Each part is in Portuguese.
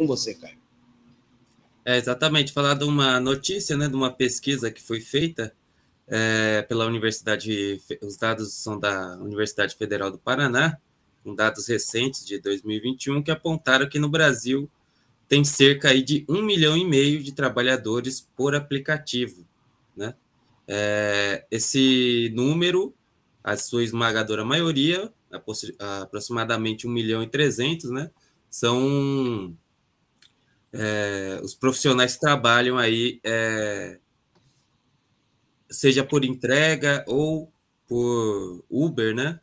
Com você, Caio. É, exatamente, falar de uma notícia, né, de uma pesquisa que foi feita é, pela Universidade, os dados são da Universidade Federal do Paraná, com dados recentes de 2021, que apontaram que no Brasil tem cerca aí de um milhão e meio de trabalhadores por aplicativo. Né? É, esse número, a sua esmagadora maioria, aproximadamente 1 milhão e 300, né, são é, os profissionais trabalham aí, é, seja por entrega ou por Uber, né?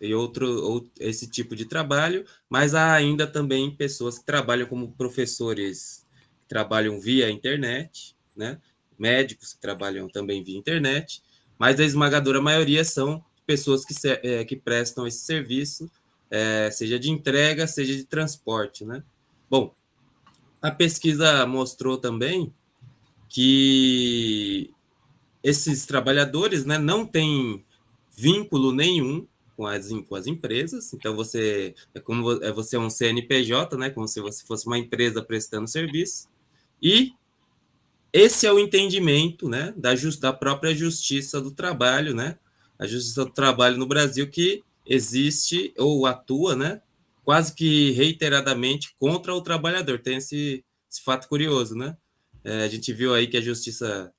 E outro, esse tipo de trabalho, mas há ainda também pessoas que trabalham como professores, que trabalham via internet, né? Médicos que trabalham também via internet, mas a esmagadora maioria são pessoas que, é, que prestam esse serviço, é, seja de entrega, seja de transporte, né? Bom, a pesquisa mostrou também que esses trabalhadores né, não têm vínculo nenhum com as, com as empresas, então você é como é você é um CNPJ, né, como se você fosse uma empresa prestando serviço, e esse é o entendimento né, da, just, da própria justiça do trabalho, né, a justiça do trabalho no Brasil que existe ou atua né, quase que reiteradamente contra o trabalhador. Tem esse, esse fato curioso, né? É, a gente viu aí que a justiça,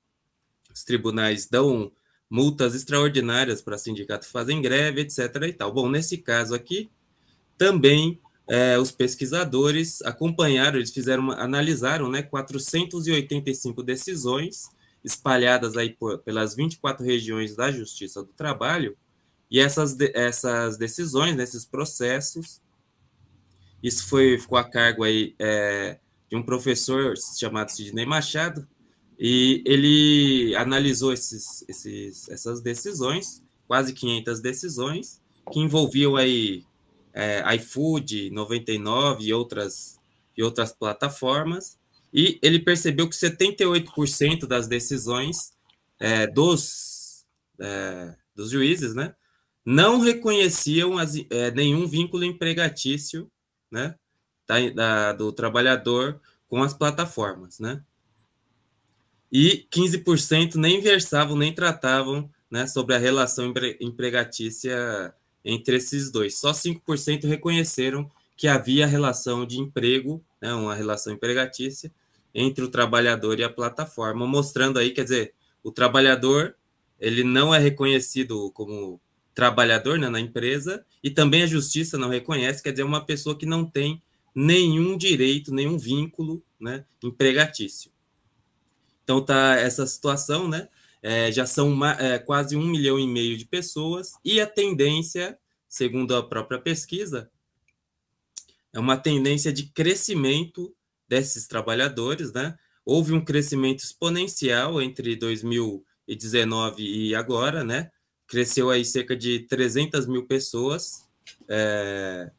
os tribunais dão multas extraordinárias para sindicatos que fazem greve, etc. E tal. Bom, nesse caso aqui, também é, os pesquisadores acompanharam, eles fizeram, analisaram, né, 485 decisões espalhadas aí por, pelas 24 regiões da Justiça do Trabalho. E essas, essas decisões, esses processos, isso foi, ficou a cargo aí é, de um professor chamado Sidney Machado, e ele analisou esses, esses, essas decisões, quase 500 decisões, que envolviam aí é, iFood, 99 e outras, e outras plataformas, e ele percebeu que 78% das decisões é, dos, é, dos juízes né, não reconheciam as, é, nenhum vínculo empregatício né, da, da, do trabalhador com as plataformas. Né? E 15% nem versavam, nem tratavam né, sobre a relação empregatícia entre esses dois. Só 5% reconheceram que havia relação de emprego, né, uma relação empregatícia, entre o trabalhador e a plataforma, mostrando aí, quer dizer, o trabalhador ele não é reconhecido como trabalhador né, na empresa, e também a justiça não reconhece, quer dizer, uma pessoa que não tem nenhum direito, nenhum vínculo né, empregatício. Então tá essa situação, né? É, já são uma, é, quase um milhão e meio de pessoas, e a tendência, segundo a própria pesquisa, é uma tendência de crescimento desses trabalhadores, né? Houve um crescimento exponencial entre 2019 e agora, né? cresceu aí cerca de 300 mil pessoas, é,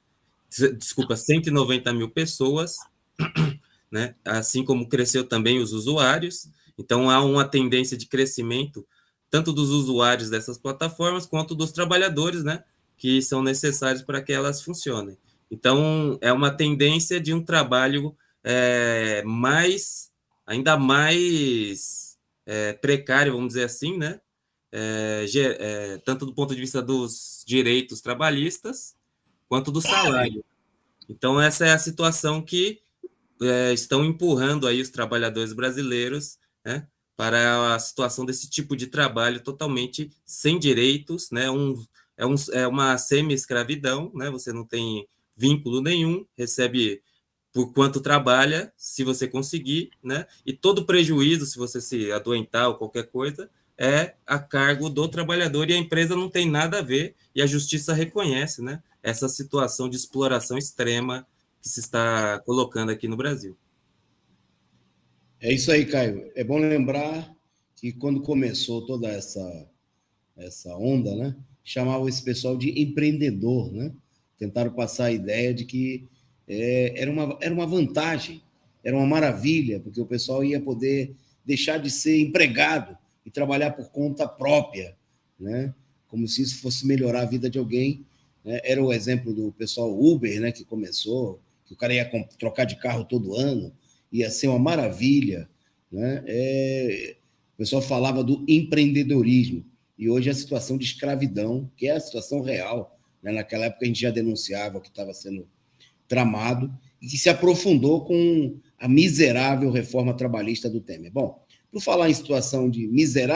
desculpa, 190 mil pessoas, né? assim como cresceu também os usuários. Então, há uma tendência de crescimento tanto dos usuários dessas plataformas quanto dos trabalhadores, né? que são necessários para que elas funcionem. Então, é uma tendência de um trabalho é, mais, ainda mais é, precário, vamos dizer assim, né? é, é, tanto do ponto de vista dos direitos trabalhistas quanto do salário. Então, essa é a situação que é, estão empurrando aí os trabalhadores brasileiros né, para a situação desse tipo de trabalho totalmente sem direitos, né, um, é, um, é uma semi-escravidão, né, você não tem vínculo nenhum, recebe por quanto trabalha, se você conseguir, né, e todo prejuízo, se você se adoentar ou qualquer coisa, é a cargo do trabalhador e a empresa não tem nada a ver, e a justiça reconhece né, essa situação de exploração extrema que se está colocando aqui no Brasil. É isso aí, Caio. É bom lembrar que quando começou toda essa, essa onda, né, chamava esse pessoal de empreendedor, né? Tentaram passar a ideia de que é, era, uma, era uma vantagem, era uma maravilha, porque o pessoal ia poder deixar de ser empregado e trabalhar por conta própria, né? Como se isso fosse melhorar a vida de alguém. Né? Era o exemplo do pessoal Uber, né? Que começou, que o cara ia trocar de carro todo ano, ia ser uma maravilha, né? É... O pessoal falava do empreendedorismo e hoje é a situação de escravidão, que é a situação real. Né? Naquela época a gente já denunciava o que estava sendo tramado e que se aprofundou com a miserável reforma trabalhista do Temer. Bom, por falar em situação de miserável,